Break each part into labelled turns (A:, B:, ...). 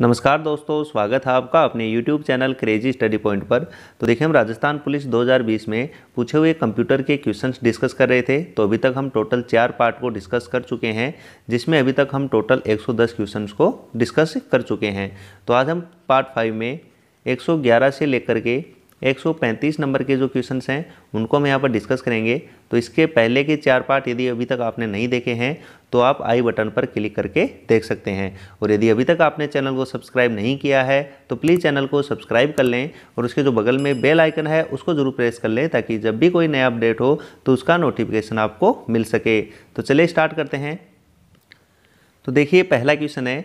A: नमस्कार दोस्तों स्वागत है आपका अपने YouTube channel crazy study point पर तो देखिए हम राजस्थान पुलिस 2020 में पूछे हुए कंप्यूटर के क्वेश्चंस डिस्कस कर रहे थे तो अभी तक हम टोटल चार पार्ट को डिस्कस कर चुके हैं जिसमें अभी तक हम टोटल 110 क्वेश्चंस को डिस्कस कर चुके हैं तो आज हम पार्ट फाइव में एक से लेकर के एक नंबर के जो क्वेश्चन हैं उनको हम यहाँ पर डिस्कस करेंगे तो इसके पहले के चार पार्ट यदि अभी तक आपने नहीं देखे हैं तो आप आई बटन पर क्लिक करके देख सकते हैं और यदि अभी तक आपने चैनल को सब्सक्राइब नहीं किया है तो प्लीज़ चैनल को सब्सक्राइब कर लें और उसके जो बगल में बेल आइकन है उसको ज़रूर प्रेस कर लें ताकि जब भी कोई नया अपडेट हो तो उसका नोटिफिकेशन आपको मिल सके तो चलिए स्टार्ट करते हैं तो देखिए पहला क्वेश्चन है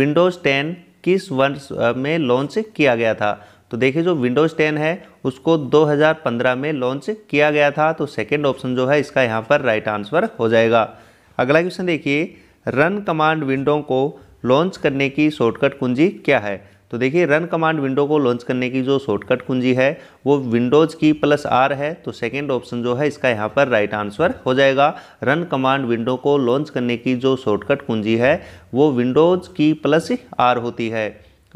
A: विंडोज़ टेन किस वर्ष में लॉन्च किया गया था तो देखिए जो विंडोज़ टेन है उसको 2015 में लॉन्च किया गया था तो सेकेंड ऑप्शन जो है इसका यहाँ पर राइट आंसर हो जाएगा अगला क्वेश्चन देखिए रन कमांड विंडो को लॉन्च करने की शॉर्टकट कुंजी क्या है तो देखिए रन कमांड विंडो को लॉन्च करने की जो शॉर्टकट कुंजी है वो विंडोज़ की प्लस आर है तो सेकंड ऑप्शन जो है इसका यहाँ पर राइट आंसर हो जाएगा रन कमांड विंडो को लॉन्च करने की जो शॉर्टकट कुंजी है वो विंडोज़ की प्लस आर होती है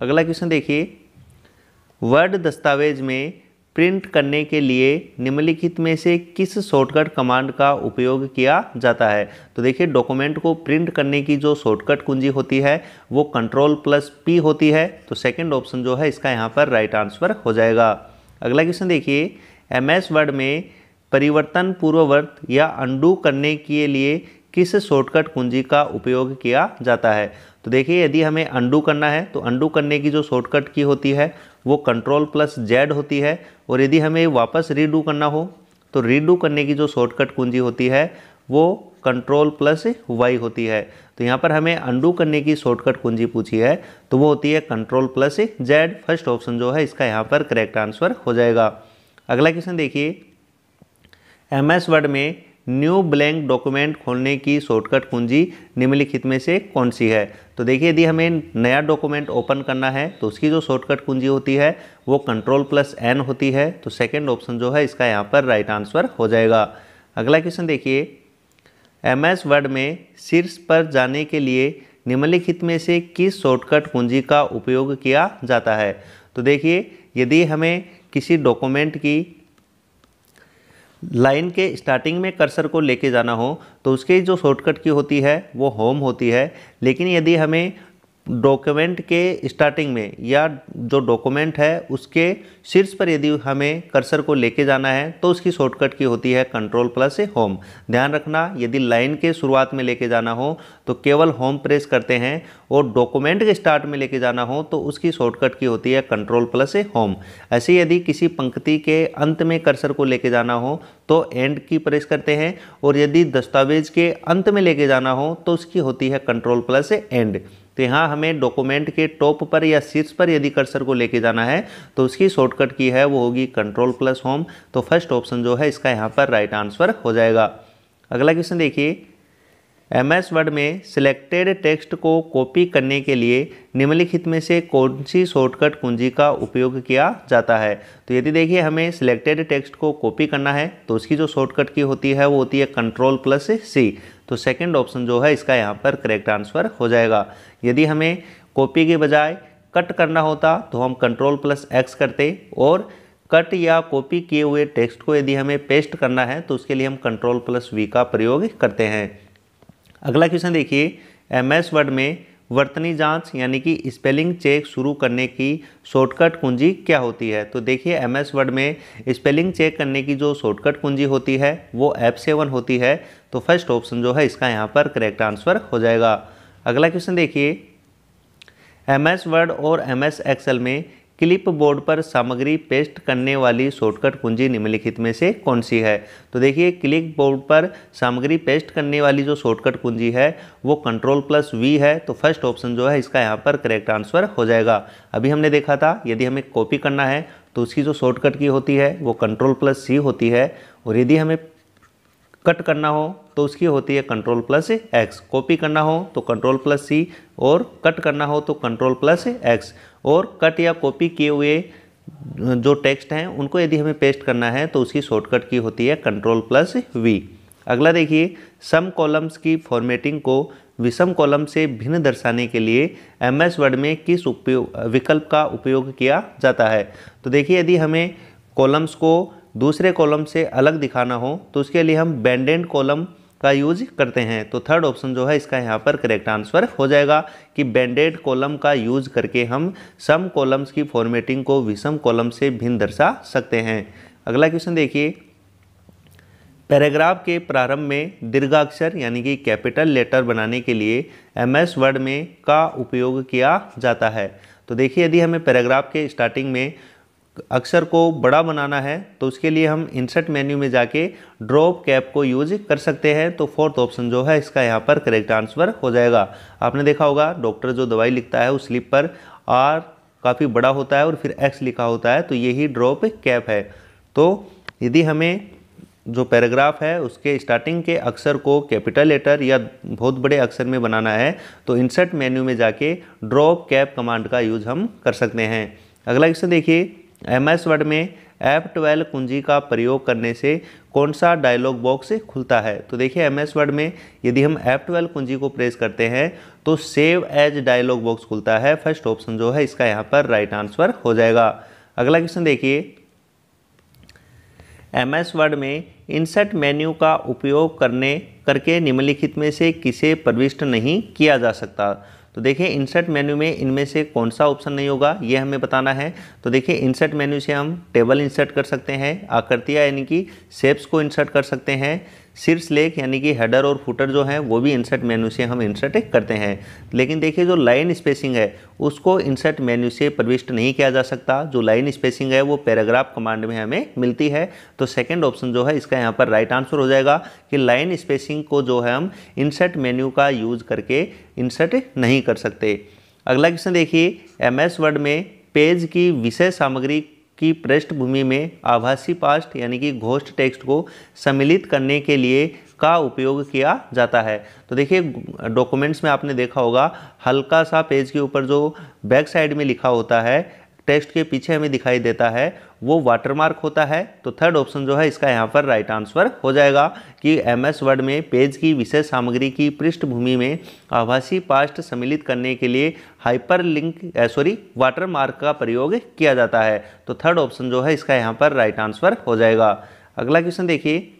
A: अगला क्वेश्चन देखिए वर्ड दस्तावेज में प्रिंट करने के लिए निम्नलिखित में से किस शॉर्टकट कमांड का उपयोग किया जाता है तो देखिए डॉक्यूमेंट को प्रिंट करने की जो शॉर्टकट कुंजी होती है वो कंट्रोल प्लस पी होती है तो सेकंड ऑप्शन जो है इसका यहाँ पर राइट आंसर हो जाएगा अगला क्वेश्चन देखिए एम एस वर्ड में परिवर्तन पूर्ववर्त या अंडू करने के लिए किस शॉर्टकट कुंजी का उपयोग किया जाता है तो देखिए यदि हमें अंडू करना है तो अंडू करने की जो शॉर्टकट की होती है वो कंट्रोल प्लस जेड होती है और यदि हमें वापस रीडू करना हो तो रीडू करने की जो शॉर्टकट कुंजी होती है वो कंट्रोल प्लस वाई होती है तो यहाँ पर हमें अंडू करने की शॉर्टकट कुंजी पूछी है तो वो होती है control plus Z first option जो है इसका यहाँ पर करेक्ट आंसर हो जाएगा अगला क्वेश्चन देखिए एम एस वर्ड में न्यू ब्लैंक डॉक्यूमेंट खोलने की शॉर्टकट कुंजी निम्नलिखित में से कौन सी है तो देखिए यदि हमें नया डॉक्यूमेंट ओपन करना है तो उसकी जो शॉर्टकट कुंजी होती है वो कंट्रोल प्लस एन होती है तो सेकेंड ऑप्शन जो है इसका यहाँ पर राइट आंसर हो जाएगा अगला क्वेश्चन देखिए एम एस वर्ड में शीर्ष पर जाने के लिए निम्नलिखित में से किस शॉर्टकट कुंजी का उपयोग किया जाता है तो देखिए यदि हमें किसी डॉक्यूमेंट की लाइन के स्टार्टिंग में कर्सर को लेके जाना हो तो उसके जो शॉर्टकट की होती है वो होम होती है लेकिन यदि हमें डॉक्यूमेंट के स्टार्टिंग में या जो डॉक्यूमेंट है उसके शीर्ष पर यदि हमें कर्सर को लेके जाना है तो उसकी शॉर्टकट की होती है कंट्रोल प्लस होम ध्यान रखना यदि लाइन के शुरुआत में लेके जाना हो तो केवल होम प्रेस करते हैं और डॉक्यूमेंट के स्टार्ट में लेके जाना हो तो उसकी शॉर्टकट की होती है कंट्रोल प्लस होम ऐसे यदि किसी पंक्ति के अंत में कर्सर को लेके जाना हो तो एंड की प्रेस करते हैं और यदि दस्तावेज के अंत में लेके जाना हो तो उसकी होती है कंट्रोल प्लस एंड तो यहाँ हमें डॉक्यूमेंट के टॉप पर या शीर्ष पर यदि कर्सर को लेके जाना है तो उसकी शॉर्टकट की है वो होगी कंट्रोल प्लस होम तो फर्स्ट ऑप्शन जो है इसका यहाँ पर राइट आंसर हो जाएगा अगला क्वेश्चन देखिए एम एस वर्ड में सिलेक्टेड टेक्स्ट को कॉपी करने के लिए निम्नलिखित में से कौन सी शॉर्टकट कुंजी का उपयोग किया जाता है तो यदि देखिए हमें सिलेक्टेड टेक्स्ट को कॉपी करना है तो उसकी जो शॉर्टकट की होती है वो होती है कंट्रोल प्लस सी तो सेकंड ऑप्शन जो है इसका यहाँ पर करेक्ट आंसर हो जाएगा यदि हमें कॉपी के बजाय कट करना होता तो हम कंट्रोल प्लस एक्स करते और कट या कॉपी किए हुए टेक्स्ट को यदि हमें पेस्ट करना है तो उसके लिए हम कंट्रोल प्लस वी का प्रयोग करते हैं अगला क्वेश्चन देखिए एम एस वर्ड में वर्तनी जांच यानी कि स्पेलिंग चेक शुरू करने की शॉर्टकट कुंजी क्या होती है तो देखिए एम एस वर्ड में स्पेलिंग चेक करने की जो शॉर्टकट कुंजी होती है वो एफ सेवन होती है तो फर्स्ट ऑप्शन जो है इसका यहाँ पर करेक्ट आंसर हो जाएगा अगला क्वेश्चन देखिए एम एस वर्ड और एम एस एक्सेल में क्लिप बोर्ड पर सामग्री पेस्ट करने वाली शॉर्टकट कुंजी निम्नलिखित में से कौन सी है तो देखिए क्लिप बोर्ड पर सामग्री पेस्ट करने वाली जो शॉर्टकट कुंजी है वो कंट्रोल प्लस वी है तो फर्स्ट ऑप्शन जो है इसका यहाँ पर करेक्ट आंसर हो जाएगा अभी हमने देखा था यदि हमें कॉपी करना है तो उसकी जो शॉर्टकट की होती है वो कंट्रोल प्लस सी होती है और यदि हमें कट करना हो तो उसकी होती है कंट्रोल प्लस एक्स कॉपी करना हो तो कंट्रोल प्लस सी और कट करना हो तो कंट्रोल प्लस एक्स और कट या कॉपी किए हुए जो टेक्स्ट हैं उनको यदि हमें पेस्ट करना है तो उसकी शॉर्टकट की होती है कंट्रोल प्लस वी अगला देखिए सम कॉलम्स की फॉर्मेटिंग को विषम कॉलम से भिन्न दर्शाने के लिए एम एस वर्ड में किस उपयोग विकल्प का उपयोग किया जाता है तो देखिए यदि हमें कॉलम्स को दूसरे कॉलम से अलग दिखाना हो तो उसके लिए हम बैंडेड कॉलम का यूज करते हैं तो थर्ड ऑप्शन जो है इसका यहाँ पर करेक्ट आंसर हो जाएगा कि बैंडेड कॉलम का यूज करके हम सम कॉलम्स की फॉर्मेटिंग को विषम कॉलम से भिन्न दर्शा सकते हैं अगला क्वेश्चन देखिए पैराग्राफ के प्रारंभ में दीर्घाक्षर यानी कि कैपिटल लेटर बनाने के लिए एम एस वर्ड में का उपयोग किया जाता है तो देखिए यदि हमें पैराग्राफ के स्टार्टिंग में अक्षर को बड़ा बनाना है तो उसके लिए हम इंसर्ट मेन्यू में जाके ड्रॉप कैप को यूज कर सकते हैं तो फोर्थ ऑप्शन जो है इसका यहाँ पर करेक्ट आंसर हो जाएगा आपने देखा होगा डॉक्टर जो दवाई लिखता है उस स्लिप पर आर काफ़ी बड़ा होता है और फिर एक्स लिखा होता है तो यही ड्रॉप कैप है तो यदि हमें जो पैराग्राफ है उसके स्टार्टिंग के अक्षर को कैपिटल लेटर या बहुत बड़े अक्षर में बनाना है तो इंसर्ट मेन्यू में जाके ड्रॉप कैप कमांड का यूज़ हम कर सकते हैं अगला क्वेश्चन देखिए एम एस वर्ड में एफ ट्वेल्व कुंजी का प्रयोग करने से कौन सा डायलॉग बॉक्स खुलता है तो देखिए एम एस वर्ड में यदि हम एफ ट्वेल्व कुंजी को प्रेस करते हैं तो सेव एज डायलॉग बॉक्स खुलता है फर्स्ट ऑप्शन जो है इसका यहाँ पर राइट आंसर हो जाएगा अगला क्वेश्चन देखिए एम एस वर्ड में इंसर्ट मेन्यू का उपयोग करने करके निम्नलिखित में से किसे प्रविष्ट नहीं किया जा सकता तो देखिए इंसर्ट मेन्यू में इनमें से कौन सा ऑप्शन नहीं होगा ये हमें बताना है तो देखिए इंसर्ट मेन्यू से हम टेबल इंसर्ट कर सकते हैं आकृतियाँ यानी कि सेप्स को इंसर्ट कर सकते हैं शीर्ष लेख यानी कि हेडर और फुटर जो है वो भी इंसर्ट मेन्यू से हम इंसर्ट करते हैं लेकिन देखिए जो लाइन स्पेसिंग है उसको इंसर्ट मेन्यू से प्रविष्ट नहीं किया जा सकता जो लाइन स्पेसिंग है वो पैराग्राफ कमांड में हमें मिलती है तो सेकेंड ऑप्शन जो है इसका यहाँ पर राइट आंसर हो जाएगा कि लाइन स्पेसिंग को जो है हम इंसर्ट मेन्यू का यूज करके इंसर्ट नहीं कर सकते अगला क्वेश्चन देखिए एम वर्ड में पेज की विषय सामग्री की पृष्ठभूमि में आभासी पास्ट यानी कि घोष्ट टेक्स्ट को सम्मिलित करने के लिए का उपयोग किया जाता है तो देखिए डॉक्यूमेंट्स में आपने देखा होगा हल्का सा पेज के ऊपर जो बैक साइड में लिखा होता है टेक्स्ट के पीछे हमें दिखाई देता है वो वाटरमार्क होता है तो थर्ड ऑप्शन जो है इसका यहाँ पर राइट आंसर हो जाएगा कि एम एस वर्ड में पेज की विषय सामग्री की पृष्ठभूमि में आभासी पास्ट सम्मिलित करने के लिए हाइपर लिंक सॉरी वाटरमार्क का प्रयोग किया जाता है तो थर्ड ऑप्शन जो है इसका यहाँ पर राइट आंसर हो जाएगा अगला क्वेश्चन देखिए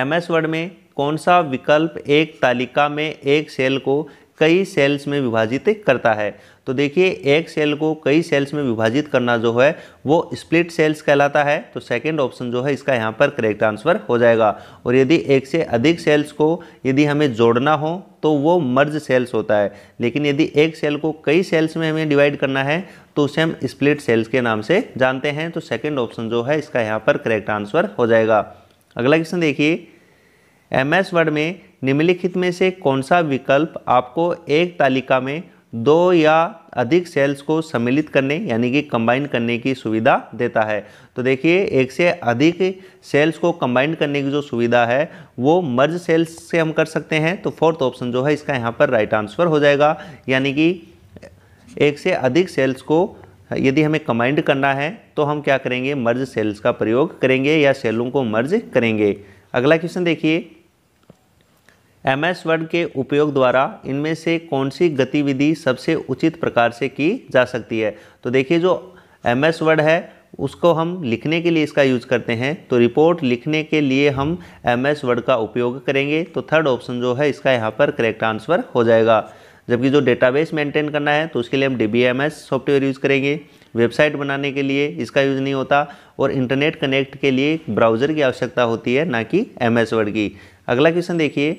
A: एम एस वर्ड में कौन सा विकल्प एक तालिका में एक सेल को कई सेल्स में विभाजित करता है तो देखिए एक सेल को कई सेल्स में विभाजित करना जो है वो स्प्लिट सेल्स कहलाता है तो सेकंड ऑप्शन जो है इसका यहाँ पर करेक्ट आंसर हो जाएगा और यदि एक से अधिक सेल्स को यदि हमें जोड़ना हो तो वो मर्ज सेल्स होता है लेकिन यदि एक सेल को कई सेल्स में हमें डिवाइड करना है तो उसे हम स्प्लिट सेल्स के नाम से जानते हैं तो सेकेंड ऑप्शन जो है इसका यहाँ पर करेक्ट आंसर हो जाएगा अगला क्वेश्चन देखिए एम एस वर्ड में निम्नलिखित में से कौन सा विकल्प आपको एक तालिका में दो या अधिक सेल्स को सम्मिलित करने यानी कि कंबाइन करने की सुविधा देता है तो देखिए एक से अधिक सेल्स को कंबाइन करने की जो सुविधा है वो मर्ज सेल्स से हम कर सकते हैं तो फोर्थ ऑप्शन जो है इसका यहाँ पर राइट आंसर हो जाएगा यानी कि एक से अधिक सेल्स को यदि हमें कंबाइंड करना है तो हम क्या करेंगे मर्ज सेल्स का प्रयोग करेंगे या सेलों को मर्ज करेंगे अगला क्वेश्चन देखिए एम एस वर्ड के उपयोग द्वारा इनमें से कौन सी गतिविधि सबसे उचित प्रकार से की जा सकती है तो देखिए जो एम एस वर्ड है उसको हम लिखने के लिए इसका यूज करते हैं तो रिपोर्ट लिखने के लिए हम एम एस वर्ड का उपयोग करेंगे तो थर्ड ऑप्शन जो है इसका यहाँ पर करेक्ट आंसर हो जाएगा जबकि जो डेटाबेस मेंटेन करना है तो उसके लिए हम D B M S software use करेंगे वेबसाइट बनाने के लिए इसका यूज़ नहीं होता और इंटरनेट कनेक्ट के लिए ब्राउज़र की आवश्यकता होती है ना कि एम एस वर्ड की अगला क्वेश्चन देखिए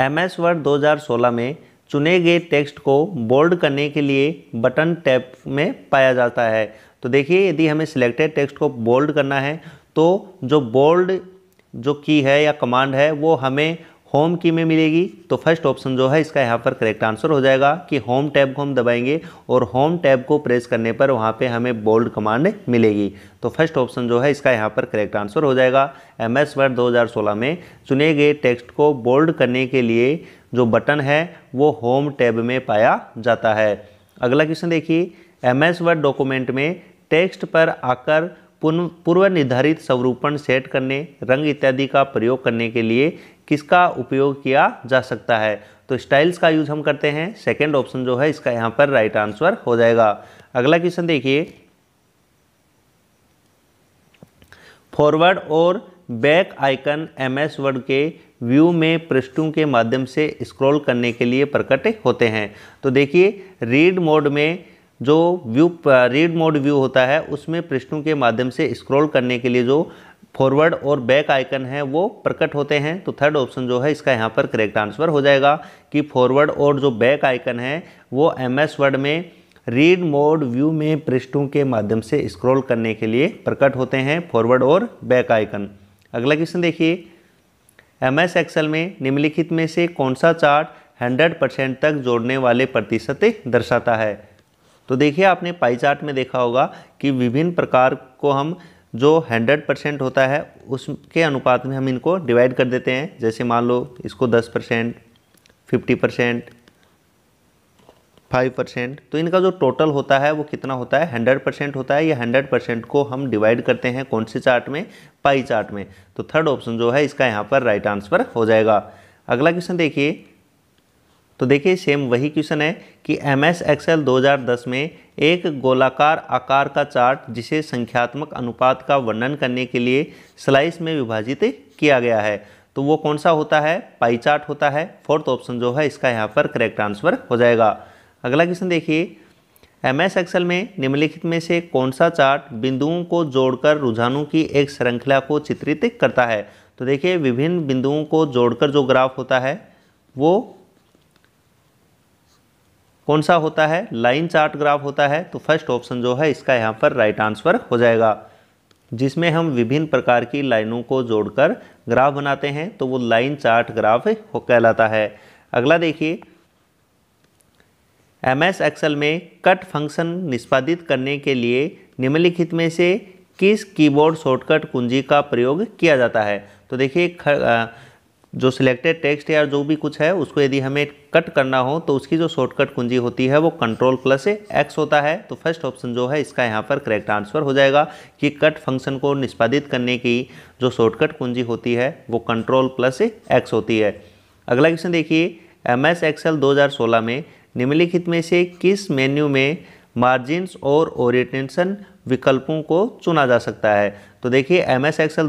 A: एम एस वर्ड 2016 में चुने गए टेक्स्ट को बोल्ड करने के लिए बटन टैप में पाया जाता है तो देखिए यदि हमें सिलेक्टेड टेक्स्ट को बोल्ड करना है तो जो बोल्ड जो की है या कमांड है वो हमें होम की में मिलेगी तो फर्स्ट ऑप्शन जो है इसका यहाँ पर करेक्ट आंसर हो जाएगा कि होम टैब को हम दबाएंगे और होम टैब को प्रेस करने पर वहाँ पे हमें बोल्ड कमांड मिलेगी तो फर्स्ट ऑप्शन जो है इसका यहाँ पर करेक्ट आंसर हो जाएगा एम एस वर्ड दो में चुने गए टेक्स्ट को बोल्ड करने के लिए जो बटन है वो होम टैब में पाया जाता है अगला क्वेश्चन देखिए एम एस वर्ड डॉक्यूमेंट में टेक्स्ट पर आकर पूर्व निर्धारित स्वरूपण सेट करने रंग इत्यादि का प्रयोग करने के लिए किसका उपयोग किया जा सकता है तो स्टाइल्स का यूज हम करते हैं सेकेंड ऑप्शन जो है इसका यहाँ पर राइट आंसर हो जाएगा अगला क्वेश्चन देखिए फॉरवर्ड और back icon M S Word के व्यू में पृष्ठों के माध्यम से स्क्रॉल करने के लिए प्रकट होते हैं तो देखिए रीड मोड में जो व्यू रीड मोड व्यू होता है उसमें पृष्ठों के माध्यम से स्क्रॉल करने के लिए जो फॉरवर्ड और बैक आइकन है वो प्रकट होते हैं तो थर्ड ऑप्शन जो है इसका यहाँ पर करेक्ट आंसर हो जाएगा कि फॉरवर्ड और जो बैक आइकन है वो एम एस वर्ड में रीड मोड व्यू में पृष्ठों के माध्यम से स्क्रॉल करने के लिए प्रकट होते हैं फॉरवर्ड और बैक आइकन अगला क्वेश्चन देखिए एम एस एक्सेल में निम्नलिखित में से कौन सा चार्ट 100 परसेंट तक जोड़ने वाले प्रतिशत दर्शाता है तो देखिए आपने पाई चार्ट में देखा होगा कि विभिन्न प्रकार को हम जो 100 परसेंट होता है उसके अनुपात में हम इनको डिवाइड कर देते हैं जैसे मान लो इसको 10 percent fifty percent five percent तो इनका जो टोटल होता है वो कितना होता है हंड्रेड परसेंट होता है या हंड्रेड परसेंट को हम डिवाइड करते हैं कौन से चार्ट में पाई चार्ट में तो थर्ड ऑप्शन जो है इसका यहाँ पर राइट आंसर हो जाएगा अगला क्वेश्चन देखिए तो देखिए सेम वही क्वेश्चन है कि एम एस एक्सएल दो में एक गोलाकार आकार का चार्ट जिसे संख्यात्मक अनुपात का वर्णन करने के लिए स्लाइस में विभाजित किया गया है तो वो कौन सा होता है पाई चार्ट होता है फोर्थ ऑप्शन जो है इसका यहाँ पर करेक्ट आंसर हो जाएगा अगला क्वेश्चन देखिए एम एस एक्सएल में निम्नलिखित में से कौन सा चार्ट बिंदुओं को जोड़कर रुझानों की एक श्रृंखला को चित्रित करता है तो देखिए विभिन्न बिंदुओं को जोड़कर जो ग्राफ होता है वो कौन सा होता है लाइन चार्ट ग्राफ होता है तो फर्स्ट ऑप्शन जो है इसका यहाँ पर राइट आंसर हो जाएगा जिसमें हम विभिन्न प्रकार की लाइनों को जोड़कर ग्राफ बनाते हैं तो वो लाइन चार्ट ग्राफ हो कहलाता है अगला देखिए एम एस एक्सल में कट फंक्शन निष्पादित करने के लिए निम्नलिखित में से किस कीबोर्ड शॉर्टकट कुंजी का प्रयोग किया जाता है तो देखिए जो सिलेक्टेड टेक्स्ट या जो भी कुछ है उसको यदि हमें कट करना हो तो उसकी जो शॉर्टकट कुंजी होती है वो कंट्रोल प्लस एक्स होता है तो फर्स्ट ऑप्शन जो है इसका यहाँ पर करेक्ट आंसर हो जाएगा कि कट फंक्शन को निष्पादित करने की जो शॉर्टकट कुंजी होती है वो कंट्रोल प्लस एक्स होती है अगला क्वेश्चन देखिए एम एस एक्सएल में निम्नलिखित में से किस मेन्यू में मार्जिन्स और ओरिएटेशन विकल्पों को चुना जा सकता है तो देखिए एम एस एक्सएल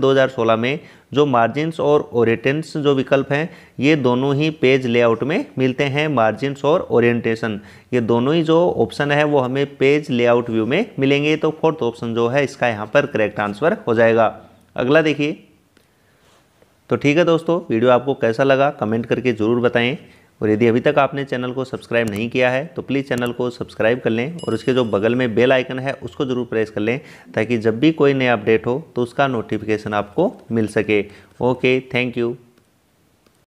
A: में जो मार्जिन्स और ओरिएटेंस जो विकल्प हैं ये दोनों ही पेज लेआउट में मिलते हैं मार्जिन्स और ओरिएंटेशन ये दोनों ही जो ऑप्शन है वो हमें पेज लेआउट व्यू में मिलेंगे तो फोर्थ ऑप्शन जो है इसका यहाँ पर करेक्ट आंसर हो जाएगा अगला देखिए तो ठीक है दोस्तों वीडियो आपको कैसा लगा कमेंट करके ज़रूर बताएँ और यदि अभी तक आपने चैनल को सब्सक्राइब नहीं किया है तो प्लीज़ चैनल को सब्सक्राइब कर लें और उसके जो बगल में बेल आइकन है उसको ज़रूर प्रेस कर लें ताकि जब भी कोई नया अपडेट हो तो उसका नोटिफिकेशन आपको मिल सके ओके थैंक यू